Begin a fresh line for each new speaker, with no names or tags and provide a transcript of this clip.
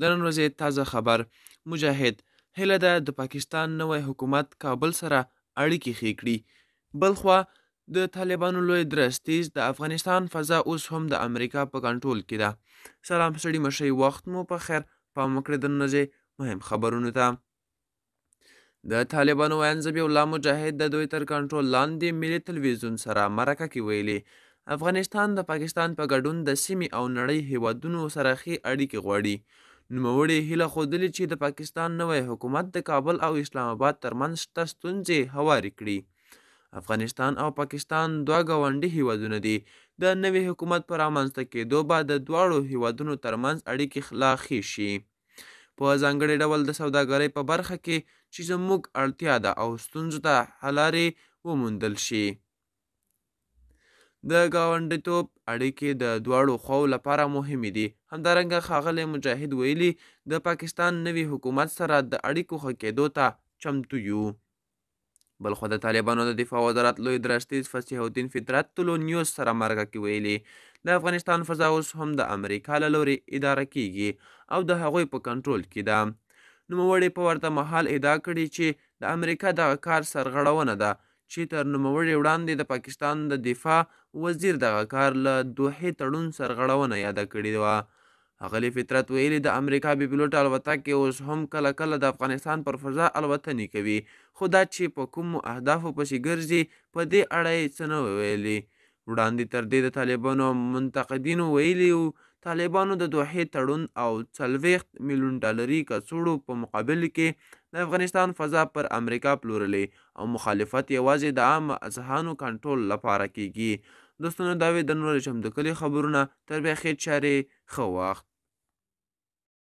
د نن ورځې تازه خبر مجاهد هیله ده د پاکستان نوی حکومت کابل سره اړیکې ښې کړي بلخوا د طالبانو لوی درستیز د افغانستان فضا اوس هم د امریکا په کنټرول کې ده سلام سړي مشي وخت مو په خیر پام وکړئ د نن مهم خبرونو ته د طالبانو وینځبی الله مجاهد د دوی تر کنټرول لاندې ملي تلویزیون سره مرکه کې ویلي افغانستان د پاکستان په ګډون د سیمې او نړۍ هیوادونو سره ښې اړیکې غواړي نوموړي هیله ښودلې چې د پاکستان نوی حکومت د کابل او اسلام آباد ترمنځ شته ستونزې هوارې کړي افغانستان او پاکستان دوه ګاونډي هیوادونه دي د نوي حکومت په رامنځته کېدو به د دواړو هیوادونو ترمنځ اړیکې لا ښې شي په ځانګړي ډول د سوداګرۍ په برخه کې چې زموږ اړتیا ده او ستونزو ته حلارې وموندل شي د ګاونډیتوب اړیکې د دواړو خواو لپاره مهمې دي همدارنګه ښاغلی مجاهد ویلي د پاکستان نوي حکومت سره د اړیکو ښه کېدو ته چمتو یو بلخو د طالبانو د دفاع وزارت لوی درستیز فسیح الدین فطرت طلو نیوز سره مرګه کې ویلي د افغانستان فضا اوس هم د امریکا له لورې اداره کیږي او د هغوی په کنټرول کې ده نوموړي په ورته مهال ادعا کړې چې د امریکا دغه کار سرغړونه ده چې تر نوموړې وړاندې د پاکستان د دفاع وزیر دغه کار له دوحې تړون سرغړونه یاده کړې وه هغلی فطرت ویلي د امریکا بې پیلوټه الوتکې اوس هم کله کله د افغانستان پر فضا الوتنې کوي خو دا چې په کومو اهدافو پسې ګرځي په دې اړه یې څه نه ویلي وړاندې تر دې د طالبانو منتقدینو ویلي طالبانو د دوحې تړون او څلوېښت میلیون ډالري کڅوړو په مقابل کې د افغانستان فضا پر امریکا پلورلې او مخالفت یوازې د عام اذهانو کنټرول لپاره کیږي دوستانو دا وې د نورو چمتو کلي خبرونه تر بیا ښې چارې ښه وخت